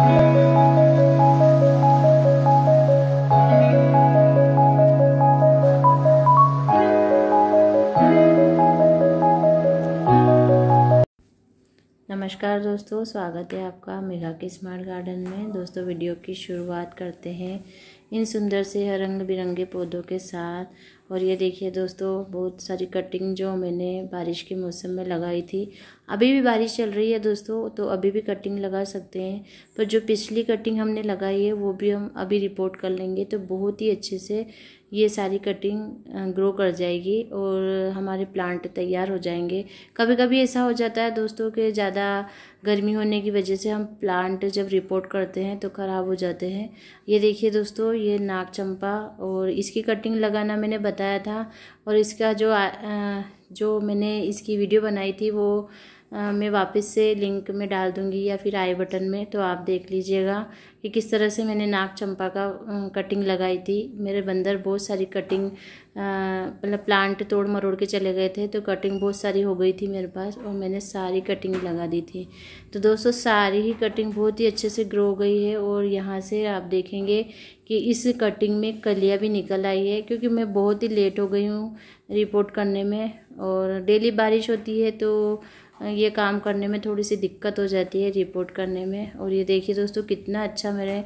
Thank you. नमस्कार दोस्तों स्वागत है आपका मेघा के स्मार्ट गार्डन में दोस्तों वीडियो की शुरुआत करते हैं इन सुंदर से रंग बिरंगे पौधों के साथ और ये देखिए दोस्तों बहुत सारी कटिंग जो मैंने बारिश के मौसम में लगाई थी अभी भी बारिश चल रही है दोस्तों तो अभी भी कटिंग लगा सकते हैं पर जो पिछली कटिंग हमने लगाई है वो भी हम अभी रिपोर्ट कर लेंगे तो बहुत ही अच्छे से ये सारी कटिंग ग्रो कर जाएगी और हमारे प्लांट तैयार हो जाएंगे कभी कभी ऐसा हो जाता है दोस्तों कि ज़्यादा गर्मी होने की वजह से हम प्लांट जब रिपोर्ट करते हैं तो ख़राब हो जाते हैं ये देखिए दोस्तों ये नाग चंपा और इसकी कटिंग लगाना मैंने बताया था और इसका जो आ, जो मैंने इसकी वीडियो बनाई थी वो मैं वापस से लिंक में डाल दूँगी या फिर आई बटन में तो आप देख लीजिएगा कि किस तरह से मैंने नाग चंपा का कटिंग लगाई थी मेरे बंदर बहुत सारी कटिंग मतलब प्लांट तोड़ मरोड़ के चले गए थे तो कटिंग बहुत सारी हो गई थी मेरे पास और मैंने सारी कटिंग लगा दी थी तो दोस्तों सारी ही कटिंग बहुत ही अच्छे से ग्रो हो गई है और यहाँ से आप देखेंगे कि इस कटिंग में कलिया भी निकल आई है क्योंकि मैं बहुत ही लेट हो गई हूँ रिपोर्ट करने में और डेली बारिश होती है तो ये काम करने में थोड़ी सी दिक्कत हो जाती है रिपोर्ट करने में और ये देखिए दोस्तों कितना अच्छा मेरे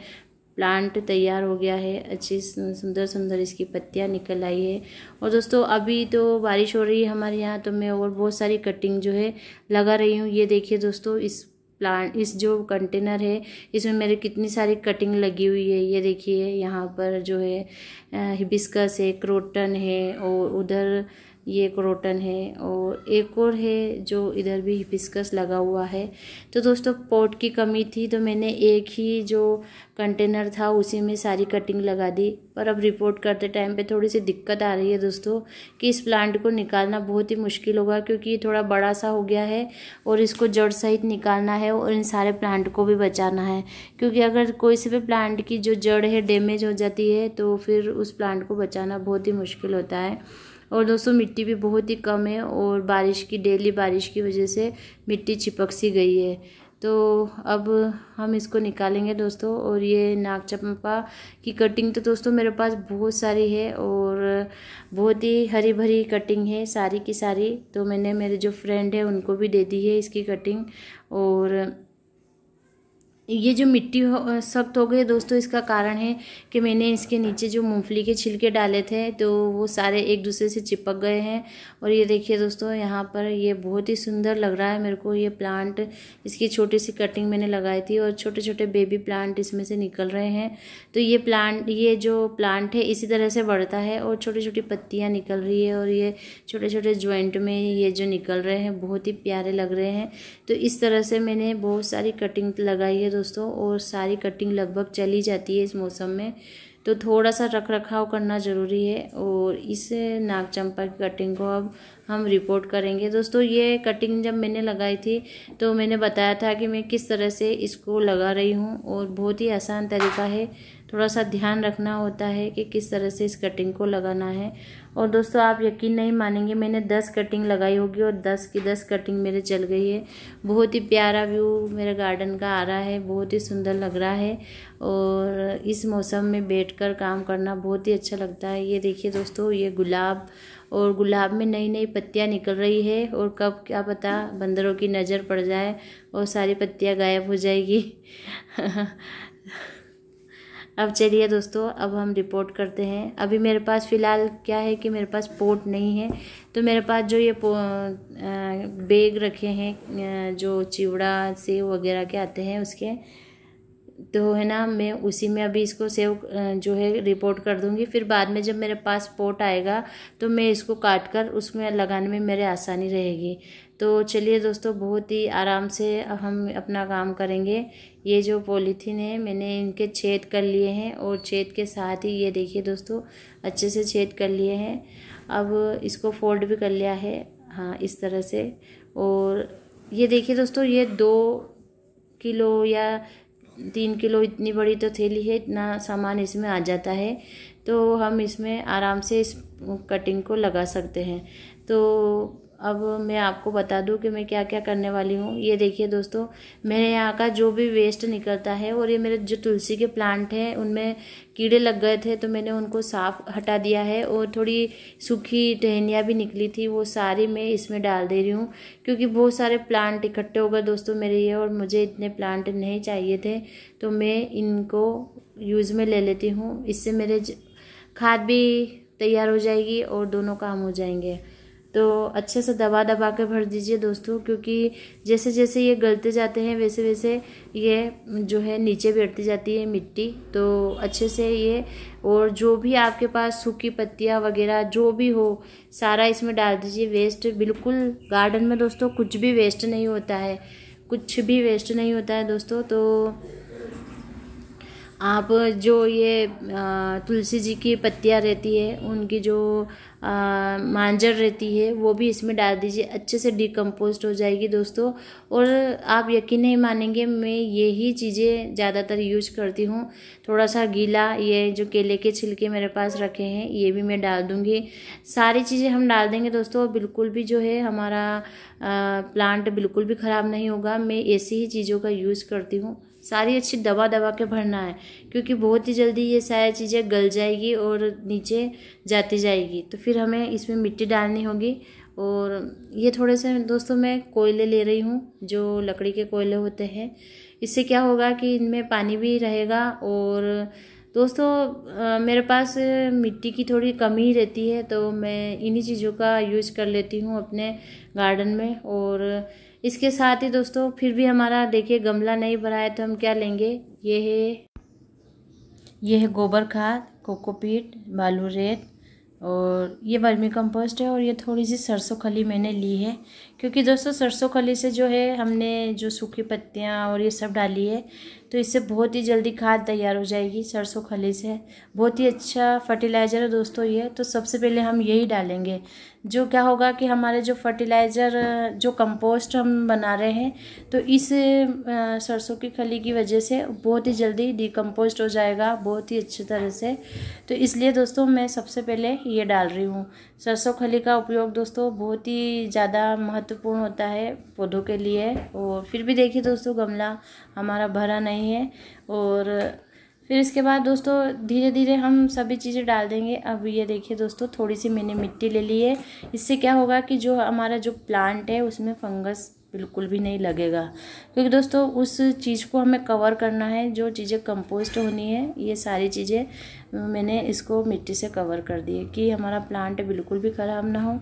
प्लांट तैयार हो गया है अच्छी सुंदर सुंदर इसकी पत्तियाँ निकल आई है और दोस्तों अभी तो बारिश हो रही है हमारे यहाँ तो मैं और बहुत सारी कटिंग जो है लगा रही हूँ ये देखिए दोस्तों इस प्लांट इस जो कंटेनर है इसमें मेरे कितनी सारी कटिंग लगी हुई है ये देखिए यहाँ पर जो है हिबिस्कस है क्रोटन है और उधर ये एक रोटन है और एक और है जो इधर भी हिपिसकस लगा हुआ है तो दोस्तों पॉट की कमी थी तो मैंने एक ही जो कंटेनर था उसी में सारी कटिंग लगा दी पर अब रिपोर्ट करते टाइम पे थोड़ी सी दिक्कत आ रही है दोस्तों कि इस प्लांट को निकालना बहुत ही मुश्किल होगा क्योंकि ये थोड़ा बड़ा सा हो गया है और इसको जड़ सहित निकालना है और इन सारे प्लांट को भी बचाना है क्योंकि अगर कोई से भी प्लांट की जो जड़ है डैमेज हो जाती है तो फिर उस प्लांट को बचाना बहुत ही मुश्किल होता है और दोस्तों मिट्टी भी बहुत ही कम है और बारिश की डेली बारिश की वजह से मिट्टी चिपक सी गई है तो अब हम इसको निकालेंगे दोस्तों और ये नाग चंपा की कटिंग तो दोस्तों मेरे पास बहुत सारी है और बहुत ही हरी भरी कटिंग है सारी की सारी तो मैंने मेरे जो फ्रेंड है उनको भी दे दी है इसकी कटिंग और ये जो मिट्टी हो सख्त हो गई दोस्तों इसका कारण है कि मैंने इसके नीचे जो मूंगफली के छिलके डाले थे तो वो सारे एक दूसरे से चिपक गए हैं और ये देखिए दोस्तों यहाँ पर ये बहुत ही सुंदर लग रहा है मेरे को ये प्लांट इसकी छोटी सी कटिंग मैंने लगाई थी और छोटे छोटे बेबी प्लांट इसमें से निकल रहे हैं तो ये प्लांट ये जो प्लांट है इसी तरह से बढ़ता है और छोटी छोटी पत्तियाँ निकल रही है और ये छोटे छोटे ज्वाइंट में ये जो निकल रहे हैं बहुत ही प्यारे लग रहे हैं तो इस तरह से मैंने बहुत सारी कटिंग लगाई है दोस्तों और सारी कटिंग लगभग चली जाती है इस मौसम में तो थोड़ा सा रख रखाव करना ज़रूरी है और इस नाग चंपा की कटिंग को अब हम रिपोर्ट करेंगे दोस्तों ये कटिंग जब मैंने लगाई थी तो मैंने बताया था कि मैं किस तरह से इसको लगा रही हूँ और बहुत ही आसान तरीका है थोड़ा सा ध्यान रखना होता है कि किस तरह से इस कटिंग को लगाना है और दोस्तों आप यकीन नहीं मानेंगे मैंने दस कटिंग लगाई होगी और दस की दस कटिंग मेरे चल गई है बहुत ही प्यारा व्यू मेरे गार्डन का आ रहा है बहुत ही सुंदर लग रहा है और इस मौसम में बैठकर काम करना बहुत ही अच्छा लगता है ये देखिए दोस्तों ये गुलाब और गुलाब में नई नई पत्तियाँ निकल रही है और कब क्या पता बंदरों की नज़र पड़ जाए और सारी पत्तियाँ गायब हो जाएगी अब चलिए दोस्तों अब हम रिपोर्ट करते हैं अभी मेरे पास फ़िलहाल क्या है कि मेरे पास पोर्ट नहीं है तो मेरे पास जो ये बैग रखे हैं जो चिवड़ा सेव वगैरह के आते हैं उसके तो है ना मैं उसी में अभी इसको सेव जो है रिपोर्ट कर दूंगी फिर बाद में जब मेरे पास पोर्ट आएगा तो मैं इसको काट कर उसमें लगाने में मेरे आसानी रहेगी तो चलिए दोस्तों बहुत ही आराम से हम अपना काम करेंगे ये जो पॉलीथीन है मैंने इनके छेद कर लिए हैं और छेद के साथ ही ये देखिए दोस्तों अच्छे से छेद कर लिए हैं अब इसको फोल्ड भी कर लिया है हाँ इस तरह से और ये देखिए दोस्तों ये दो किलो या तीन किलो इतनी बड़ी तो थैली है इतना सामान इसमें आ जाता है तो हम इसमें आराम से इस कटिंग को लगा सकते हैं तो अब मैं आपको बता दूं कि मैं क्या क्या करने वाली हूँ ये देखिए दोस्तों मेरे यहाँ का जो भी वेस्ट निकलता है और ये मेरे जो तुलसी के प्लांट हैं उनमें कीड़े लग गए थे तो मैंने उनको साफ हटा दिया है और थोड़ी सूखी टहनियाँ भी निकली थी वो सारी मैं इसमें डाल दे रही हूँ क्योंकि बहुत सारे प्लांट इकट्ठे हो गए दोस्तों मेरे ये और मुझे इतने प्लांट नहीं चाहिए थे तो मैं इनको यूज़ में ले लेती हूँ इससे मेरे खाद भी तैयार हो जाएगी और दोनों काम हो जाएंगे तो अच्छे से दबा दबा के भर दीजिए दोस्तों क्योंकि जैसे जैसे ये गलते जाते हैं वैसे वैसे ये जो है नीचे बैठती जाती है मिट्टी तो अच्छे से ये और जो भी आपके पास सूखी पत्तियाँ वगैरह जो भी हो सारा इसमें डाल दीजिए वेस्ट बिल्कुल गार्डन में दोस्तों कुछ भी वेस्ट नहीं होता है कुछ भी वेस्ट नहीं होता है दोस्तों तो आप जो ये तुलसी जी की पत्तियाँ रहती है उनकी जो मांजर रहती है वो भी इसमें डाल दीजिए अच्छे से डिकम्पोस्ट हो जाएगी दोस्तों और आप यकीन नहीं मानेंगे मैं यही चीज़ें ज़्यादातर यूज करती हूँ थोड़ा सा गीला ये जो केले के छिलके मेरे पास रखे हैं ये भी मैं डाल दूँगी सारी चीज़ें हम डाल देंगे दोस्तों बिल्कुल भी जो है हमारा प्लांट बिल्कुल भी ख़राब नहीं होगा मैं ऐसी ही चीज़ों का यूज़ करती हूँ सारी अच्छी दबा दबा के भरना है क्योंकि बहुत ही जल्दी ये सारी चीज़ें गल जाएगी और नीचे जाती जाएगी तो फिर हमें इसमें मिट्टी डालनी होगी और ये थोड़े से दोस्तों मैं कोयले ले रही हूँ जो लकड़ी के कोयले होते हैं इससे क्या होगा कि इनमें पानी भी रहेगा और दोस्तों मेरे पास मिट्टी की थोड़ी कमी रहती है तो मैं इन्हीं चीज़ों का यूज़ कर लेती हूँ अपने गार्डन में और इसके साथ ही दोस्तों फिर भी हमारा देखिए गमला नहीं भरा है तो हम क्या लेंगे ये है ये है गोबर खाद कोकोपीट बालू रेत और ये वर्मी कंपोस्ट है और ये थोड़ी सी सरसों खली मैंने ली है क्योंकि दोस्तों सरसों खली से जो है हमने जो सूखी पत्तियाँ और ये सब डाली है तो इससे बहुत ही जल्दी खाद तैयार हो जाएगी सरसों खली से बहुत ही अच्छा फर्टिलाइज़र है दोस्तों ये तो सबसे पहले हम यही डालेंगे जो क्या होगा कि हमारे जो फर्टिलाइज़र जो कंपोस्ट हम बना रहे हैं तो इस सरसों की खली की वजह से बहुत ही जल्दी डिकम्पोस्ट हो जाएगा बहुत ही अच्छी तरह से तो इसलिए दोस्तों मैं सबसे पहले ये डाल रही हूँ सरसों खली का उपयोग दोस्तों बहुत ही ज़्यादा महत्वपूर्ण होता है पौधों के लिए और फिर भी देखिए दोस्तों गमला हमारा भरा नहीं है और फिर इसके बाद दोस्तों धीरे धीरे हम सभी चीज़ें डाल देंगे अब ये देखिए दोस्तों थोड़ी सी मैंने मिट्टी ले ली है इससे क्या होगा कि जो हमारा जो प्लांट है उसमें फंगस बिल्कुल भी नहीं लगेगा क्योंकि दोस्तों उस चीज़ को हमें कवर करना है जो चीज़ें कंपोस्ट होनी है ये सारी चीज़ें मैंने इसको मिट्टी से कवर कर दिए कि हमारा प्लांट बिल्कुल भी ख़राब ना हो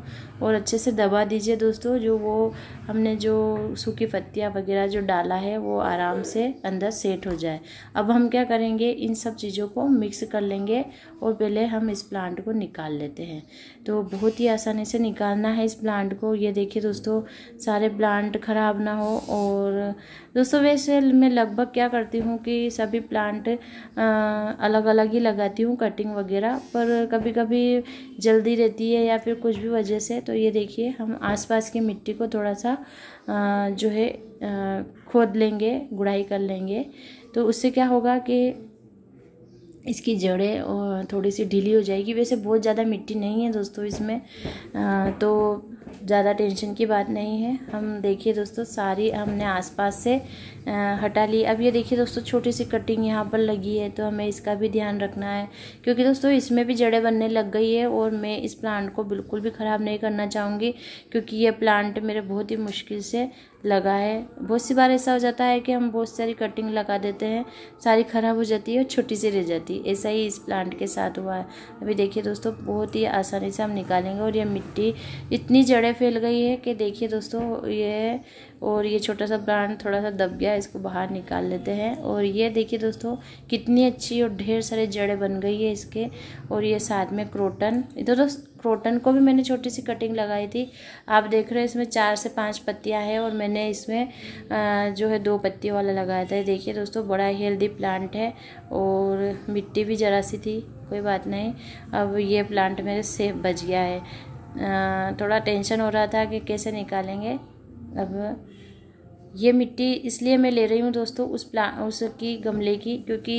और अच्छे से दबा दीजिए दोस्तों जो वो हमने जो सूखी पत्तियाँ वगैरह जो डाला है वो आराम से अंदर सेट हो जाए अब हम क्या करेंगे इन सब चीज़ों को मिक्स कर लेंगे और पहले हम इस प्लांट को निकाल लेते हैं तो बहुत ही आसानी से निकालना है इस प्लांट को ये देखिए दोस्तों सारे प्लांट ख़राब ना हो और दोस्तों वैसे मैं लगभग क्या करती हूँ कि सभी प्लांट अलग अलग ही लगाती करती हूँ कटिंग वगैरह पर कभी कभी जल्दी रहती है या फिर कुछ भी वजह से तो ये देखिए हम आसपास की मिट्टी को थोड़ा सा जो है खोद लेंगे गुड़ाई कर लेंगे तो उससे क्या होगा कि इसकी जड़ें और थोड़ी सी ढीली हो जाएगी वैसे बहुत ज़्यादा मिट्टी नहीं है दोस्तों इसमें तो ज़्यादा टेंशन की बात नहीं है हम देखिए दोस्तों सारी हमने आसपास से हटा ली अब ये देखिए दोस्तों छोटी सी कटिंग यहाँ पर लगी है तो हमें इसका भी ध्यान रखना है क्योंकि दोस्तों इसमें भी जड़ें बनने लग गई है और मैं इस प्लांट को बिल्कुल भी ख़राब नहीं करना चाहूँगी क्योंकि ये प्लांट मेरे बहुत ही मुश्किल से लगा है बहुत सी बार ऐसा हो जाता है कि हम बहुत सारी कटिंग लगा देते हैं सारी ख़राब हो जाती है और छोटी सी रह जाती है ऐसा ही इस प्लांट के साथ हुआ है अभी देखिए दोस्तों बहुत ही आसानी से हम निकालेंगे और ये मिट्टी इतनी जड़ें फैल गई है कि देखिए दोस्तों ये और ये छोटा सा प्लांट थोड़ा सा दब गया इसको बाहर निकाल लेते हैं और ये देखिए दोस्तों कितनी अच्छी और ढेर सारे जड़ें बन गई है इसके और ये साथ में क्रोटन इधर दोस्त क्रोटन को भी मैंने छोटी सी कटिंग लगाई थी आप देख रहे हैं इसमें चार से पांच पत्तियां हैं और मैंने इसमें जो है दो पत्तियों वाला लगाया था देखिए दोस्तों बड़ा ही हेल्दी प्लांट है और मिट्टी भी जरा सी थी कोई बात नहीं अब ये प्लांट मेरे सेफ बच गया है थोड़ा टेंशन हो रहा था कि कैसे निकालेंगे अब ये मिट्टी इसलिए मैं ले रही हूँ दोस्तों उस प्ला उसकी गमले की क्योंकि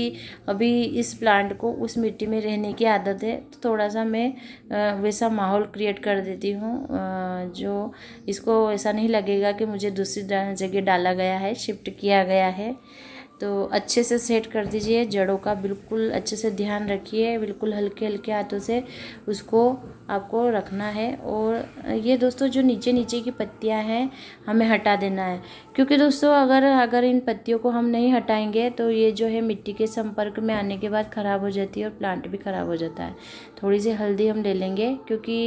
अभी इस प्लांट को उस मिट्टी में रहने की आदत है तो थोड़ा सा मैं वैसा माहौल क्रिएट कर देती हूँ जो इसको ऐसा नहीं लगेगा कि मुझे दूसरी जगह डाला गया है शिफ्ट किया गया है तो अच्छे से सेट कर दीजिए जड़ों का बिल्कुल अच्छे से ध्यान रखिए बिल्कुल हल्के हल्के हाथों से उसको आपको रखना है और ये दोस्तों जो नीचे नीचे की पत्तियां हैं हमें हटा देना है क्योंकि दोस्तों अगर अगर इन पत्तियों को हम नहीं हटाएंगे तो ये जो है मिट्टी के संपर्क में आने के बाद ख़राब हो जाती है और प्लांट भी ख़राब हो जाता है थोड़ी सी हल्दी हम ले लेंगे क्योंकि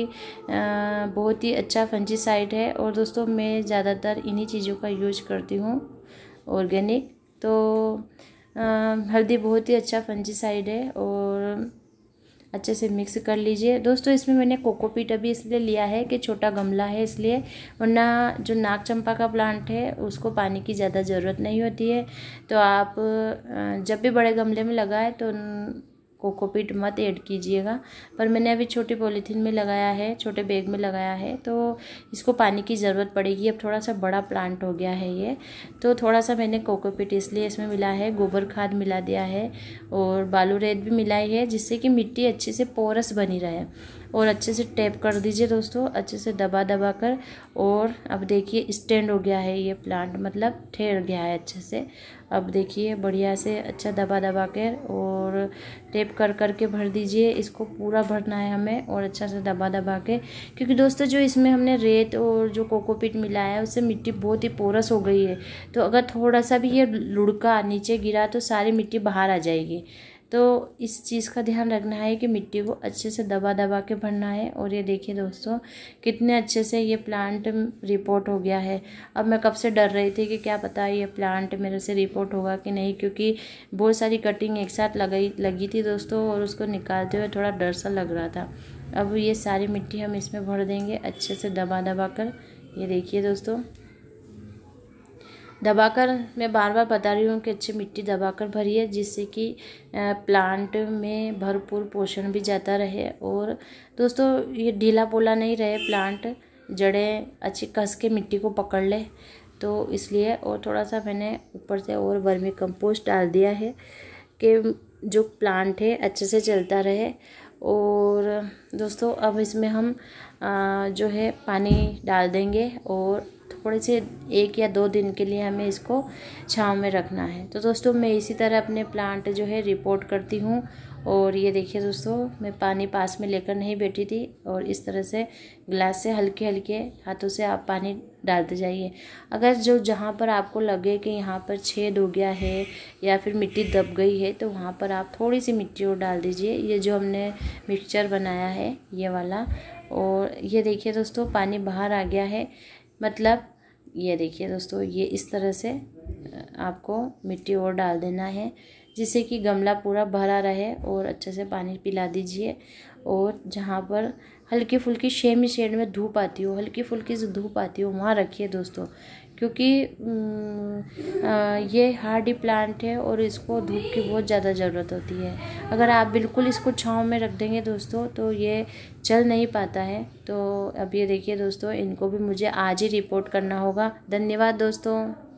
बहुत ही अच्छा फंजी है और दोस्तों मैं ज़्यादातर इन्हीं चीज़ों का यूज करती हूँ ऑर्गेनिक तो हल्दी बहुत ही अच्छा फंजीसाइड है और अच्छे से मिक्स कर लीजिए दोस्तों इसमें मैंने कोकोपीट अभी इसलिए लिया है कि छोटा गमला है इसलिए वरना जो नाग चंपा का प्लांट है उसको पानी की ज़्यादा ज़रूरत नहीं होती है तो आप जब भी बड़े गमले में लगाए तो कोकोपीट मत ऐड कीजिएगा पर मैंने अभी छोटे पॉलीथीन में लगाया है छोटे बैग में लगाया है तो इसको पानी की ज़रूरत पड़ेगी अब थोड़ा सा बड़ा प्लांट हो गया है ये तो थोड़ा सा मैंने कोकोपीट इसलिए इसमें मिला है गोबर खाद मिला दिया है और बालू रेत भी मिलाई है जिससे कि मिट्टी अच्छे से पोरस बनी रहे और अच्छे से टैप कर दीजिए दोस्तों अच्छे से दबा दबा कर और अब देखिए स्टैंड हो गया है ये प्लांट मतलब ठहर गया है अच्छे से अब देखिए बढ़िया से अच्छा दबा दबा कर और टेप कर कर के भर दीजिए इसको पूरा भरना है हमें और अच्छा से दबा दबा के क्योंकि दोस्तों जो इसमें हमने रेत और जो कोकोपीट मिलाया है उससे मिट्टी बहुत ही पोरस हो गई है तो अगर थोड़ा सा भी ये लुढ़का नीचे गिरा तो सारी मिट्टी बाहर आ जाएगी तो इस चीज़ का ध्यान रखना है कि मिट्टी को अच्छे से दबा दबा के भरना है और ये देखिए दोस्तों कितने अच्छे से ये प्लांट रिपोर्ट हो गया है अब मैं कब से डर रही थी कि क्या पता ये प्लांट मेरे से रिपोर्ट होगा कि नहीं क्योंकि बहुत सारी कटिंग एक साथ लगाई लगी थी दोस्तों और उसको निकालते हुए थोड़ा डर सा लग रहा था अब ये सारी मिट्टी हम इसमें भर देंगे अच्छे से दबा दबा कर ये देखिए दोस्तों दबाकर मैं बार बार बता रही हूँ कि अच्छी मिट्टी दबाकर भरिए जिससे कि प्लांट में भरपूर पोषण भी जाता रहे और दोस्तों ये ढीला पोला नहीं रहे प्लांट जड़ें अच्छी कस के मिट्टी को पकड़ ले तो इसलिए और थोड़ा सा मैंने ऊपर से और वर्मी कंपोस्ट डाल दिया है कि जो प्लांट है अच्छे से चलता रहे और दोस्तों अब इसमें हम जो है पानी डाल देंगे और थोड़े से एक या दो दिन के लिए हमें इसको छाँव में रखना है तो दोस्तों मैं इसी तरह अपने प्लांट जो है रिपोर्ट करती हूँ और ये देखिए दोस्तों मैं पानी पास में लेकर नहीं बैठी थी और इस तरह से गिलास से हल्के हल्के हाथों से आप पानी डालते जाइए अगर जो जहाँ पर आपको लगे कि यहाँ पर छेद हो गया है या फिर मिट्टी दब गई है तो वहाँ पर आप थोड़ी सी मिट्टी और डाल दीजिए ये जो हमने मिक्सचर बनाया है ये वाला और ये देखिए दोस्तों पानी बाहर आ गया है मतलब ये देखिए दोस्तों ये इस तरह से आपको मिट्टी और डाल देना है जिससे कि गमला पूरा भरा रहे और अच्छे से पानी पिला दीजिए और जहाँ पर हल्की फुल्की शेम शेड में धूप आती हो हल्की फुल्की जो धूप आती हो वहाँ रखिए दोस्तों क्योंकि ये हार्डी प्लांट है और इसको धूप की बहुत ज़्यादा ज़रूरत होती है अगर आप बिल्कुल इसको छाँव में रख देंगे दोस्तों तो ये चल नहीं पाता है तो अब ये देखिए दोस्तों इनको भी मुझे आज ही रिपोर्ट करना होगा धन्यवाद दोस्तों